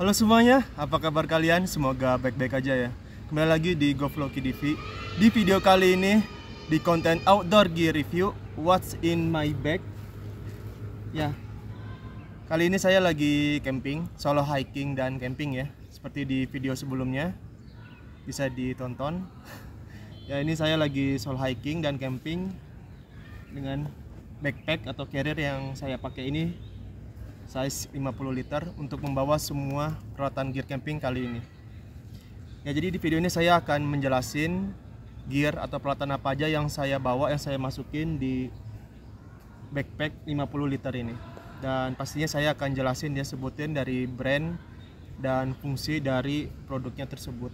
Halo semuanya, apa kabar kalian? Semoga baik-baik aja ya. Kembali lagi di GoFloki TV. Di video kali ini di konten outdoor gear review What's in my bag. Ya. Kali ini saya lagi camping, solo hiking dan camping ya. Seperti di video sebelumnya. Bisa ditonton. ya, ini saya lagi solo hiking dan camping dengan backpack atau carrier yang saya pakai ini size 50 liter untuk membawa semua peralatan gear camping kali ini. Ya jadi di video ini saya akan menjelasin gear atau peralatan apa aja yang saya bawa yang saya masukin di backpack 50 liter ini. Dan pastinya saya akan jelasin dia sebutin dari brand dan fungsi dari produknya tersebut.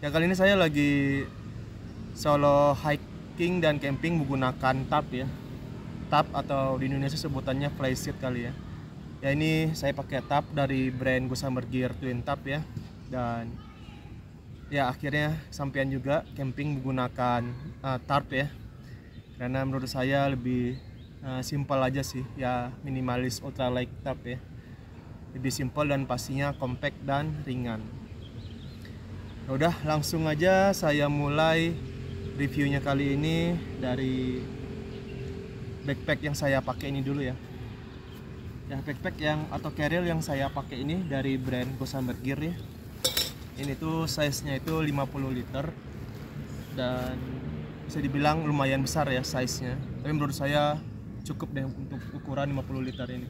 Ya kali ini saya lagi solo hiking dan camping menggunakan tarp ya. tarp atau di Indonesia sebutannya flysheet kali ya ya ini saya pakai tap dari brand Gossamer Gear Twin Tap ya dan ya akhirnya sampean juga camping menggunakan uh, tarp ya karena menurut saya lebih uh, simpel aja sih ya minimalis ultralight tarp ya lebih simpel dan pastinya compact dan ringan nah, udah langsung aja saya mulai reviewnya kali ini dari backpack yang saya pakai ini dulu ya ya backpack yang atau carrier yang saya pakai ini dari brand Gear ya ini tuh size nya itu 50 liter dan bisa dibilang lumayan besar ya size nya tapi menurut saya cukup deh untuk ukuran 50 liter ini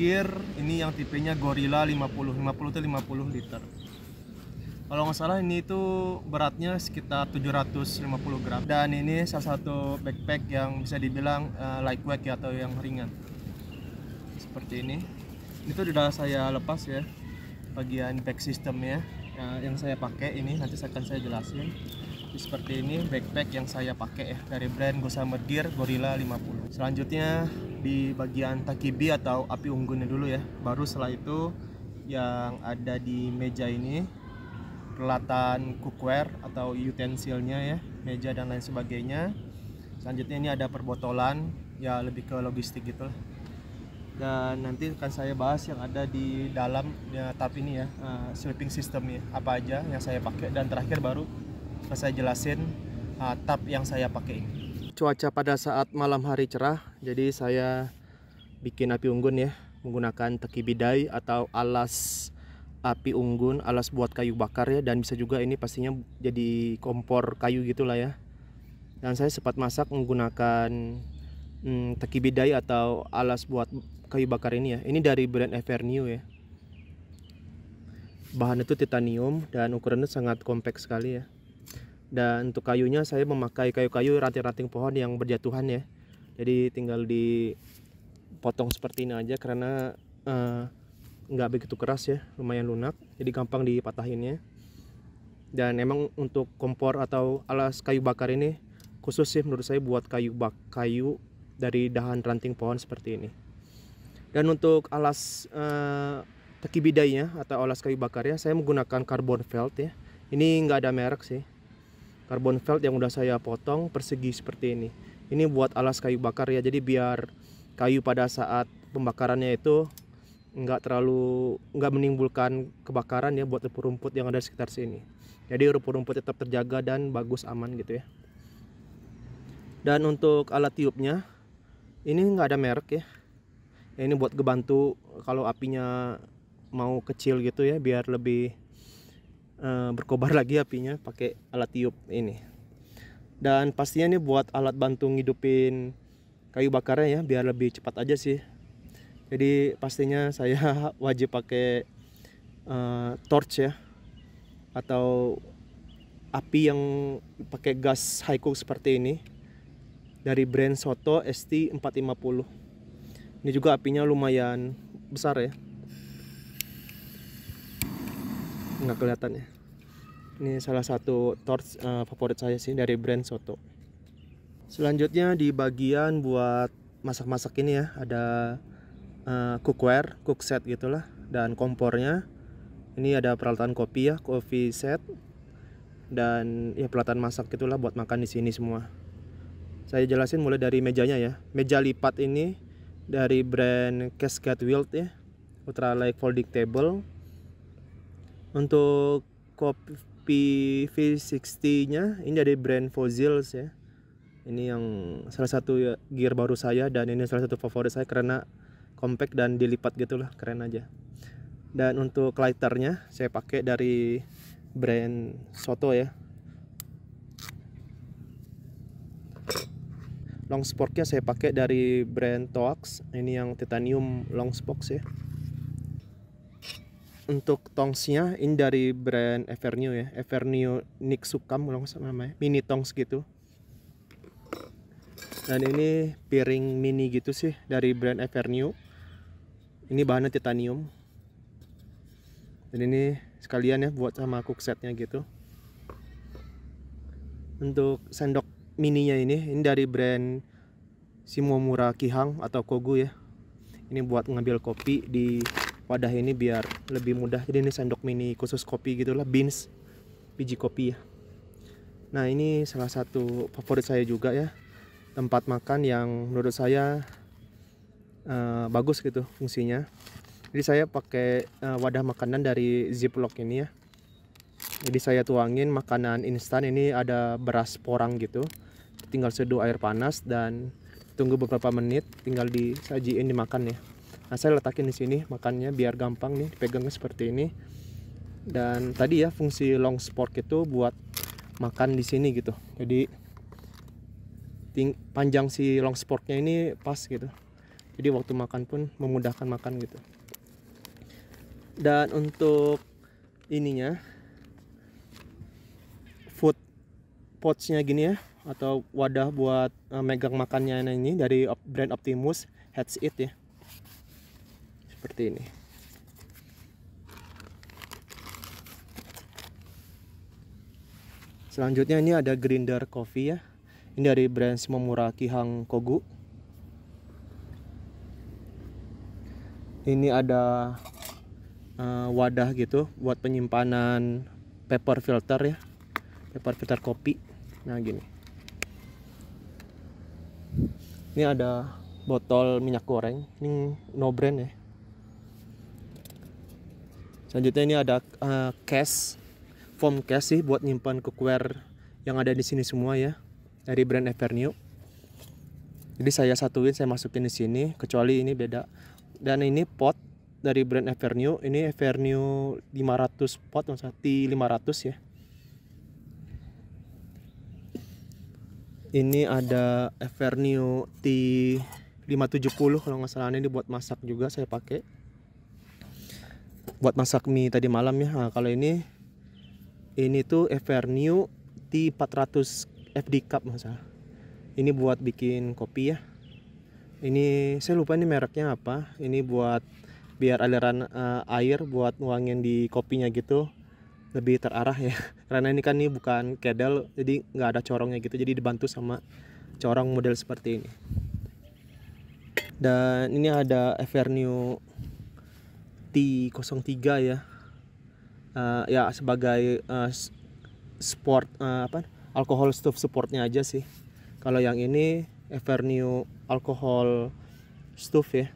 Gear ini yang tipenya Gorilla 50 50 itu 50 liter kalau nggak salah ini itu beratnya sekitar 750 gram dan ini salah satu backpack yang bisa dibilang uh, lightweight ya atau yang ringan seperti ini itu sudah saya lepas ya bagian back systemnya ya, yang saya pakai ini nanti akan saya jelasin Jadi, seperti ini backpack yang saya pakai ya dari brand Gossamer Gear Gorilla 50 selanjutnya di bagian takibi atau api unggunnya dulu ya baru setelah itu yang ada di meja ini peralatan cookware atau utensilnya ya, meja dan lain sebagainya. Selanjutnya ini ada perbotolan, ya lebih ke logistik gitu lah. Dan nanti akan saya bahas yang ada di dalam ya, tab ini ya, uh, sleeping system ya, apa aja yang saya pakai dan terakhir baru saya jelasin uh, yang saya pakai ini. Cuaca pada saat malam hari cerah, jadi saya bikin api unggun ya menggunakan teki bidai atau alas api unggun, alas buat kayu bakar ya dan bisa juga ini pastinya jadi kompor kayu gitulah ya. Dan saya sempat masak menggunakan hmm, teki bidai atau alas buat kayu bakar ini ya. Ini dari brand Evernew ya. Bahan itu titanium dan ukurannya sangat kompak sekali ya. Dan untuk kayunya saya memakai kayu-kayu ranting-ranting pohon yang berjatuhan ya. Jadi tinggal dipotong seperti ini aja karena uh, nggak begitu keras ya lumayan lunak jadi gampang dipatahinnya dan emang untuk kompor atau alas kayu bakar ini khusus sih menurut saya buat kayu bak kayu dari dahan ranting pohon seperti ini dan untuk alas eh, teki bidainya atau alas kayu bakarnya saya menggunakan carbon felt ya ini nggak ada merek sih carbon felt yang udah saya potong persegi seperti ini ini buat alas kayu bakar ya jadi biar kayu pada saat pembakarannya itu nggak terlalu nggak menimbulkan kebakaran ya buat rumput-rumput yang ada di sekitar sini. Jadi rumput-rumput tetap terjaga dan bagus aman gitu ya. Dan untuk alat tiupnya ini nggak ada merek ya. ya. Ini buat kebantu kalau apinya mau kecil gitu ya biar lebih uh, berkobar lagi apinya pakai alat tiup ini. Dan pastinya ini buat alat bantu ngidupin kayu bakarnya ya biar lebih cepat aja sih jadi pastinya saya wajib pakai uh, torch ya atau api yang pakai gas haiku seperti ini dari brand Soto ST450 ini juga apinya lumayan besar ya nggak kelihatan ya ini salah satu torch uh, favorit saya sih dari brand Soto selanjutnya di bagian buat masak-masak ini ya ada Eh, cookware, cook set gitulah dan kompornya. Ini ada peralatan kopi ya, coffee set dan ya peralatan masak gitulah buat makan di sini semua. Saya jelasin mulai dari mejanya ya. Meja lipat ini dari brand Cascade Wild ya. Ultra light folding table. Untuk kopi V60-nya ini dari brand Fossils ya. Ini yang salah satu ya, gear baru saya dan ini salah satu favorit saya karena compact dan dilipat gitu lah keren aja dan untuk lighternya saya pakai dari brand Soto ya long sporknya saya pakai dari brand Toax ini yang titanium long sporks ya untuk tongsnya ini dari brand Evernew ya Evernew Nick Sukam kalau nggak namanya mini tongs gitu dan ini piring mini gitu sih dari brand Evernew ini bahannya titanium dan ini sekalian ya buat sama cooksetnya gitu untuk sendok mininya ini ini dari brand Shimomura Kihang atau Kogu ya ini buat ngambil kopi di wadah ini biar lebih mudah jadi ini sendok mini khusus kopi gitulah beans biji kopi ya nah ini salah satu favorit saya juga ya tempat makan yang menurut saya uh, bagus gitu fungsinya jadi saya pakai uh, wadah makanan dari ziplock ini ya jadi saya tuangin makanan instan ini ada beras porang gitu tinggal seduh air panas dan tunggu beberapa menit tinggal disajiin dimakan ya nah saya letakin di sini makannya biar gampang nih dipegangnya seperti ini dan tadi ya fungsi long sport itu buat makan di sini gitu jadi panjang si long sportnya ini pas gitu jadi waktu makan pun memudahkan makan gitu dan untuk ininya food potsnya gini ya atau wadah buat uh, megang makannya ini dari brand Optimus Heads It ya seperti ini selanjutnya ini ada grinder coffee ya ini dari brand Momuraki Hang Kogu ini ada uh, wadah gitu buat penyimpanan paper filter ya paper filter kopi nah gini ini ada botol minyak goreng ini no brand ya selanjutnya ini ada uh, eh, case foam case sih buat nyimpan cookware yang ada di sini semua ya dari brand Evernew jadi saya satuin saya masukin di sini kecuali ini beda dan ini pot dari brand Evernew ini Evernew 500 pot masa T500 ya ini ada Evernew T570 kalau nggak salah ini buat masak juga saya pakai buat masak mie tadi malam ya nah, kalau ini ini tuh Evernew T400 FD cup masa ini buat bikin kopi ya ini saya lupa ini mereknya apa ini buat biar aliran uh, air buat nuangin di kopinya gitu lebih terarah ya karena ini kan ini bukan kedel jadi nggak ada corongnya gitu jadi dibantu sama corong model seperti ini dan ini ada Evernew T03 ya uh, ya sebagai uh, sport uh, apa alkohol stove supportnya aja sih kalau yang ini Evernew alkohol stuf ya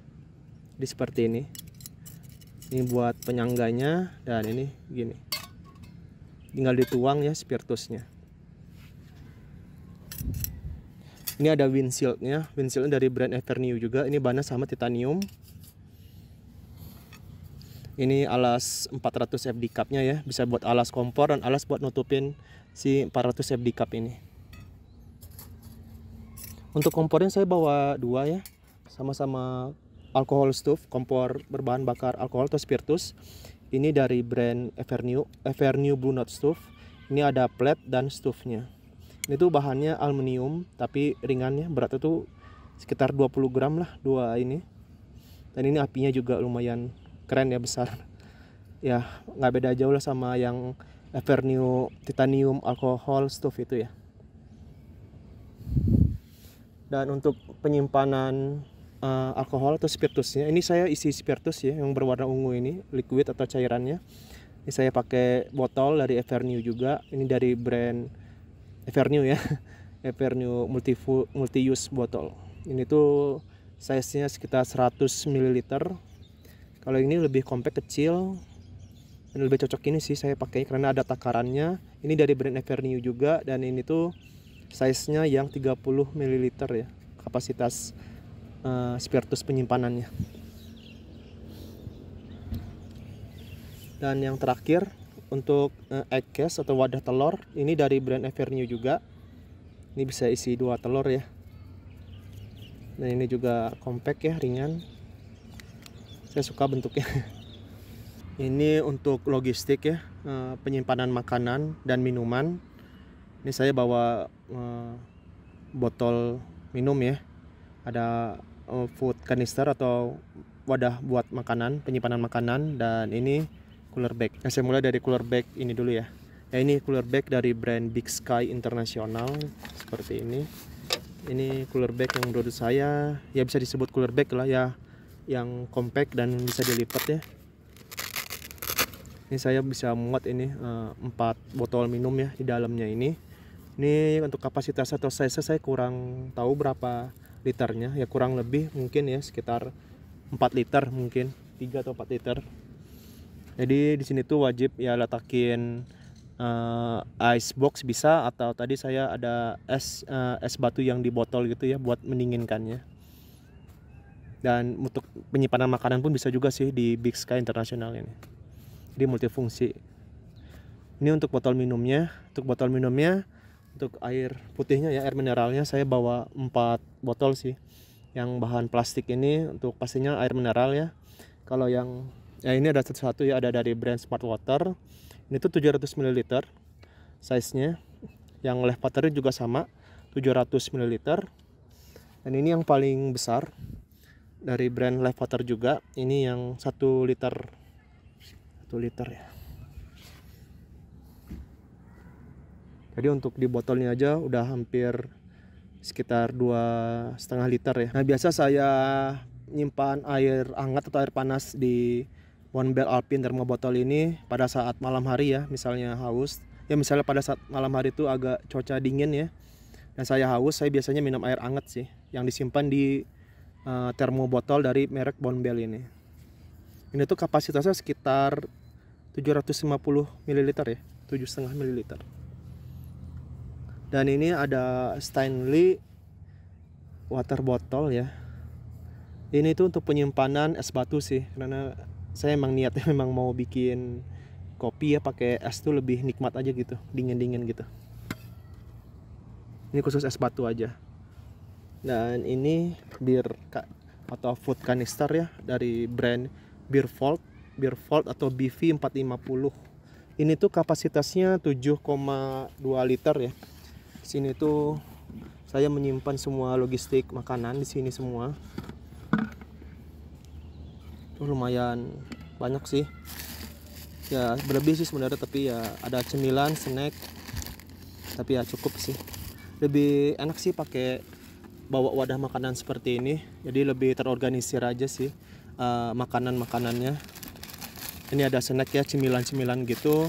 di seperti ini ini buat penyangganya dan ini gini tinggal dituang ya spiritusnya ini ada windshieldnya windshield dari brand Evernew juga ini bannya sama titanium ini alas 400 FD cupnya ya bisa buat alas kompor dan alas buat nutupin si 400 FD cup ini untuk kompornya saya bawa dua ya sama-sama alkohol stove kompor berbahan bakar alkohol atau spiritus ini dari brand Evernew Evernew Blue Note Stove ini ada plate dan stove-nya ini tuh bahannya aluminium tapi ringannya berat itu sekitar 20 gram lah dua ini dan ini apinya juga lumayan keren ya besar ya nggak beda jauh lah sama yang Evernew titanium alkohol stove itu ya dan untuk penyimpanan uh, alkohol atau spiritusnya ini saya isi spiritus ya yang berwarna ungu ini liquid atau cairannya ini saya pakai botol dari Evernew juga ini dari brand Evernew ya Evernew multi multi use botol ini tuh size nya sekitar 100 ml kalau ini lebih compact kecil dan lebih cocok ini sih saya pakai karena ada takarannya ini dari brand Evernew juga dan ini tuh size-nya yang 30 ml ya kapasitas uh, eh, spiritus penyimpanannya dan yang terakhir untuk uh, egg case atau wadah telur ini dari brand Evernew juga ini bisa isi dua telur ya dan ini juga compact ya ringan saya suka bentuknya ini untuk logistik ya eh, penyimpanan makanan dan minuman ini saya bawa botol minum ya ada eh, food canister atau wadah buat makanan penyimpanan makanan dan ini cooler bag nah, saya mulai dari cooler bag ini dulu ya ya ini cooler bag dari brand Big Sky International seperti ini ini cooler bag yang menurut saya ya bisa disebut cooler bag lah ya yang compact dan bisa dilipat ya ini saya bisa muat ini eh, empat botol minum ya di dalamnya ini ini untuk kapasitas atau size saya kurang tahu berapa liternya ya kurang lebih mungkin ya sekitar 4 liter mungkin 3 atau 4 liter jadi di sini tuh wajib ya letakin uh, eh, ice box bisa atau tadi saya ada es uh, es batu yang di botol gitu ya buat mendinginkannya dan untuk penyimpanan makanan pun bisa juga sih di Big Sky International ini jadi multifungsi ini untuk botol minumnya untuk botol minumnya untuk air putihnya ya air mineralnya saya bawa empat botol sih yang bahan plastik ini untuk pastinya air mineral ya kalau yang ya ini ada satu-satu ya ada dari brand Smart Water ini tuh 700 ml size nya yang left waternya juga sama 700 ml dan ini yang paling besar dari brand left water juga ini yang 1 liter 1 liter ya jadi untuk di botolnya aja udah hampir sekitar dua setengah liter ya nah biasa saya nyimpan air hangat atau air panas di one bell alpine thermo botol ini pada saat malam hari ya misalnya haus ya misalnya pada saat malam hari itu agak cuaca dingin ya dan saya haus saya biasanya minum air hangat sih yang disimpan di uh, eh, termo botol dari merek Bonbel ini ini tuh kapasitasnya sekitar 750 ml ya 7,5 ml dan ini ada Stanley water bottle ya ini tuh untuk penyimpanan es batu sih karena saya emang niatnya memang mau bikin kopi ya pakai es tuh lebih nikmat aja gitu dingin dingin gitu ini khusus es batu aja dan ini bir atau food canister ya dari brand Beer Vault Beer Vault atau BV 450 ini tuh kapasitasnya 7,2 liter ya sini tuh saya menyimpan semua logistik makanan di sini semua tuh lumayan banyak sih ya berlebih sih sebenarnya tapi ya ada cemilan snack tapi ya cukup sih lebih enak sih pakai bawa wadah makanan seperti ini jadi lebih terorganisir aja sih uh, eh, makanan makanannya ini ada snack ya cemilan cemilan gitu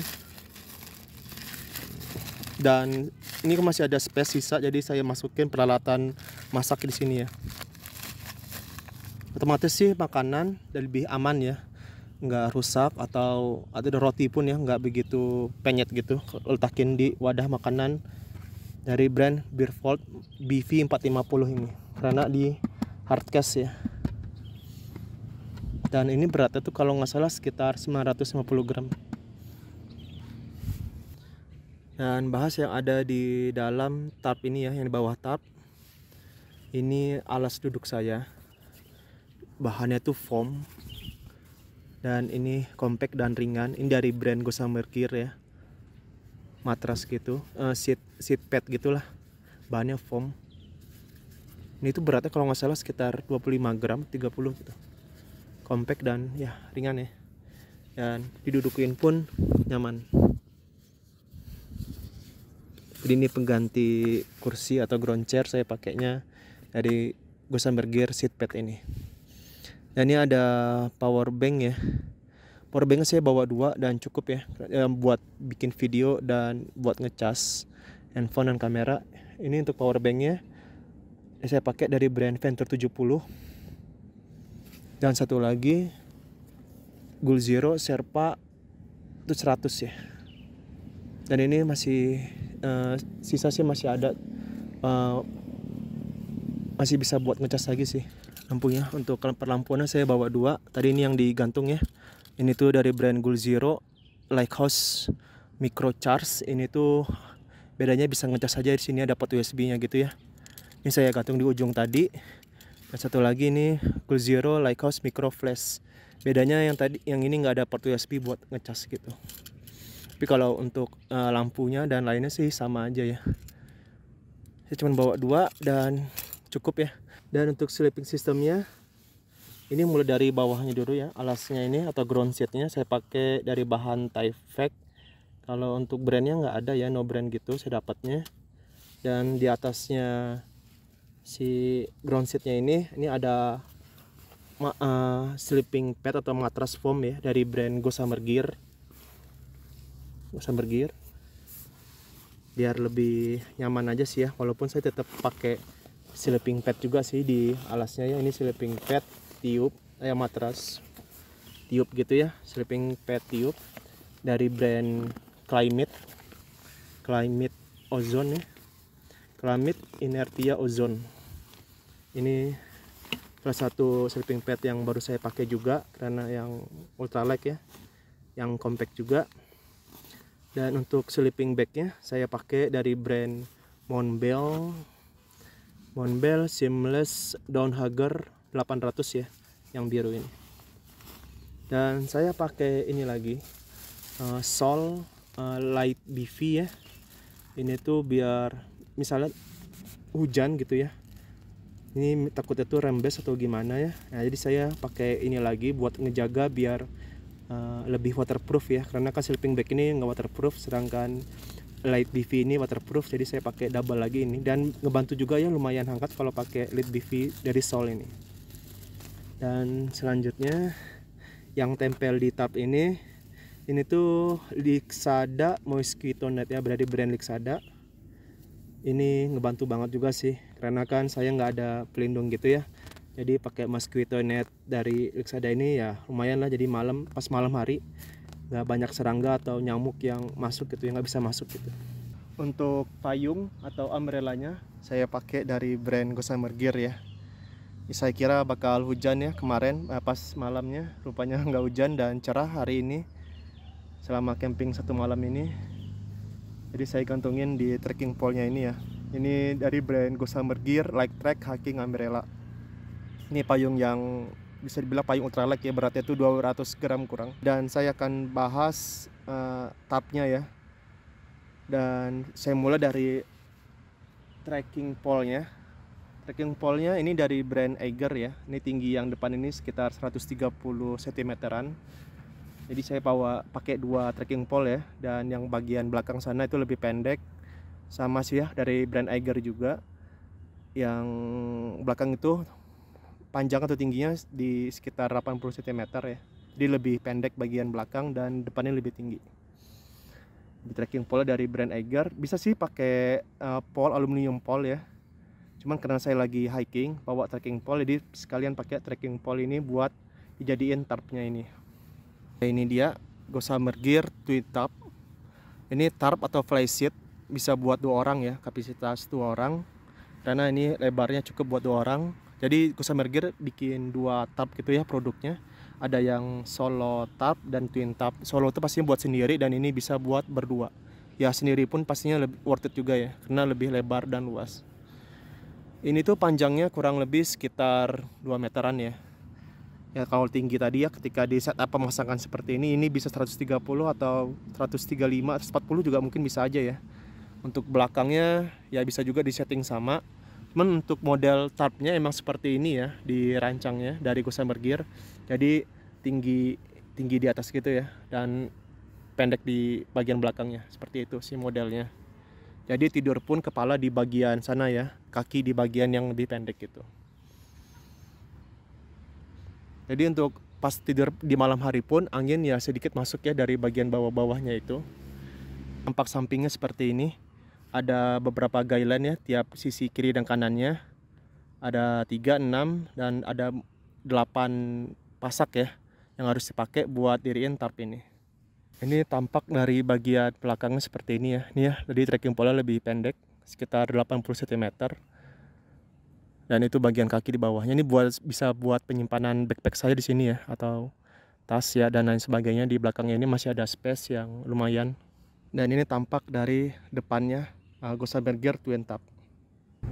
dan ini masih ada space sisa jadi saya masukin peralatan masak di sini ya otomatis sih makanan dan lebih aman ya nggak rusak atau ada roti pun ya nggak begitu penyet gitu letakin di wadah makanan dari brand Beerfold BV450 ini karena di hardcase ya dan ini beratnya tuh kalau nggak salah sekitar 950 gram dan bahas yang ada di dalam tarp ini ya yang di bawah tarp ini alas duduk saya bahannya tuh foam dan ini compact dan ringan ini dari brand Gosa Merkir ya matras gitu uh, seat seat pad gitulah bahannya foam ini tuh beratnya kalau nggak salah sekitar 25 gram 30 gitu compact dan ya ringan ya dan didudukin pun nyaman lini ini pengganti kursi atau ground chair saya pakainya dari seat Pad ini dan ini ada power bank ya power bank saya bawa dua dan cukup ya eh, buat bikin video dan buat ngecas handphone dan kamera ini untuk power banknya saya pakai dari brand Venture 70 dan satu lagi Gulzero Sherpa itu 100 ya dan ini masih Eh, sisa sih masih ada uh, masih bisa buat ngecas lagi sih lampunya untuk perlampuannya saya bawa dua tadi ini yang digantung ya ini tuh dari brand Gul Zero Lighthouse Micro Charge ini tuh bedanya bisa ngecas aja di sini dapat USB-nya gitu ya ini saya gantung di ujung tadi dan satu lagi ini Gul Zero Lighthouse Micro Flash bedanya yang tadi yang ini nggak ada port USB buat ngecas gitu tapi kalau untuk uh, lampunya dan lainnya sih sama aja ya saya cuma bawa dua dan cukup ya dan untuk sleeping sistemnya ini mulai dari bawahnya dulu ya alasnya ini atau ground seatnya saya pakai dari bahan Tyvek kalau untuk brandnya nggak ada ya no brand gitu saya dapatnya dan di atasnya si ground seatnya ini ini ada eh, sleeping pad atau matras foam ya dari brand Go Gear nggak usah bergear biar lebih nyaman aja sih ya walaupun saya tetap pakai sleeping pad juga sih di alasnya ya ini sleeping pad tiup eh matras tiup gitu ya sleeping pad tiup dari brand climate climate ozone ya climate inertia ozone ini salah satu sleeping pad yang baru saya pakai juga karena yang ultralight ya yang compact juga dan untuk sleeping bagnya saya pakai dari brand Monbel Monbel Seamless downhugger 800 ya yang biru ini dan saya pakai ini lagi uh, Sol uh, Light BV ya ini tuh biar misalnya hujan gitu ya ini takutnya tuh rembes atau gimana ya nah jadi saya pakai ini lagi buat ngejaga biar Eh, lebih waterproof ya karena kan sleeping bag ini nggak waterproof sedangkan light BV ini waterproof jadi saya pakai double lagi ini dan ngebantu juga ya lumayan hangat kalau pakai light BV dari Sol ini dan selanjutnya yang tempel di tab ini ini tuh Lixada Mosquito Net ya berarti brand Lixada ini ngebantu banget juga sih karena kan saya nggak ada pelindung gitu ya jadi pakai mosquito net dari Lixada ini ya lumayan lah jadi malam pas malam hari nggak banyak serangga atau nyamuk yang masuk gitu yang nggak bisa masuk gitu untuk payung atau umbrellanya saya pakai dari brand Gossamer Gear ya saya kira bakal hujan ya kemarin eh, pas malamnya rupanya nggak hujan dan cerah hari ini selama camping satu malam ini jadi saya gantungin di trekking pole nya ini ya ini dari brand Gossamer Gear Light Track Hiking Umbrella ini payung yang bisa dibilang payung ultralight ya beratnya itu 200 gram kurang dan saya akan bahas uh, tapnya ya dan saya mulai dari tracking pole nya tracking pole nya ini dari brand Eiger ya ini tinggi yang depan ini sekitar 130 cm-an jadi saya bawa pakai dua tracking pole ya dan yang bagian belakang sana itu lebih pendek sama sih ya dari brand Eiger juga yang belakang itu panjang atau tingginya di sekitar 80 cm ya jadi lebih pendek bagian belakang dan depannya lebih tinggi di trekking pole dari brand Eiger bisa sih pakai uh, pole aluminium pole ya cuman karena saya lagi hiking bawa trekking pole jadi sekalian pakai trekking pole ini buat dijadiin tarpnya ini nah, ini dia Gossamer Gear Twin Tarp ini tarp atau fly seat bisa buat dua orang ya kapasitas dua orang karena ini lebarnya cukup buat dua orang jadi gear bikin dua tab gitu ya produknya. Ada yang solo tab dan twin tab. Solo itu pastinya buat sendiri dan ini bisa buat berdua. Ya sendiri pun pastinya lebih worth it juga ya karena lebih lebar dan luas. Ini tuh panjangnya kurang lebih sekitar 2 meteran ya. Ya kalau tinggi tadi ya ketika di set setup pemasangan seperti ini ini bisa 130 atau 135 140 juga mungkin bisa aja ya. Untuk belakangnya ya bisa juga di setting sama Cuman untuk model tarpnya emang seperti ini ya dirancangnya dari Gossamer Gear. Jadi tinggi tinggi di atas gitu ya dan pendek di bagian belakangnya seperti itu sih modelnya. Jadi tidur pun kepala di bagian sana ya, kaki di bagian yang lebih pendek gitu. Jadi untuk pas tidur di malam hari pun angin ya sedikit masuk ya dari bagian bawah-bawahnya itu. Tampak sampingnya seperti ini ada beberapa guideline ya tiap sisi kiri dan kanannya ada 3, 6 dan ada 8 pasak ya yang harus dipakai buat diriin tarp ini ini tampak dari bagian belakangnya seperti ini ya ini ya jadi trekking pola lebih pendek sekitar 80 cm dan itu bagian kaki di bawahnya ini buat bisa buat penyimpanan backpack saya di sini ya atau tas ya dan lain sebagainya di belakangnya ini masih ada space yang lumayan dan ini tampak dari depannya uh, eh, Gosaber Gear Twin Tap.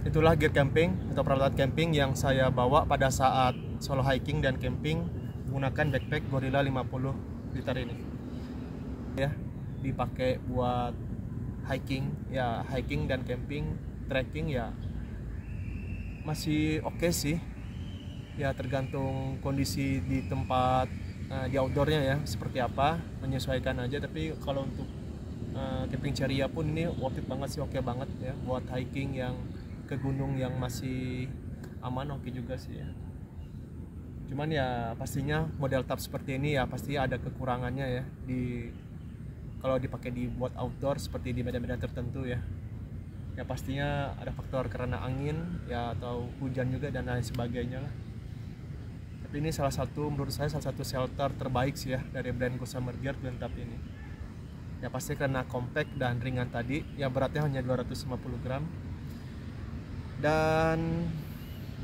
Itulah gear camping atau peralatan camping yang saya bawa pada saat solo hiking dan camping menggunakan backpack Gorilla 50 liter ini. Ya, dipakai buat hiking, ya hiking dan camping, trekking ya masih oke okay sih. Ya tergantung kondisi di tempat uh, di outdoornya ya seperti apa menyesuaikan aja tapi kalau untuk camping eh, ceria pun ini worth it banget sih oke okay banget ya buat hiking yang ke gunung yang masih aman oke okay juga sih ya cuman ya pastinya model tab seperti ini ya pasti ada kekurangannya ya di kalau dipakai di buat outdoor seperti di medan-medan tertentu ya ya pastinya ada faktor karena angin ya atau hujan juga dan lain sebagainya lah tapi ini salah satu menurut saya salah satu shelter terbaik sih ya dari brand Gear Merger tab ini ya pasti karena compact dan ringan tadi ya beratnya hanya 250 gram dan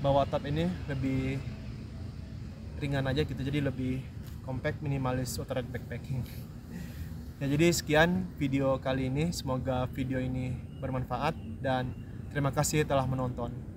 bawa tab ini lebih ringan aja gitu jadi lebih compact minimalis ultra backpacking ya jadi sekian video kali ini semoga video ini bermanfaat dan terima kasih telah menonton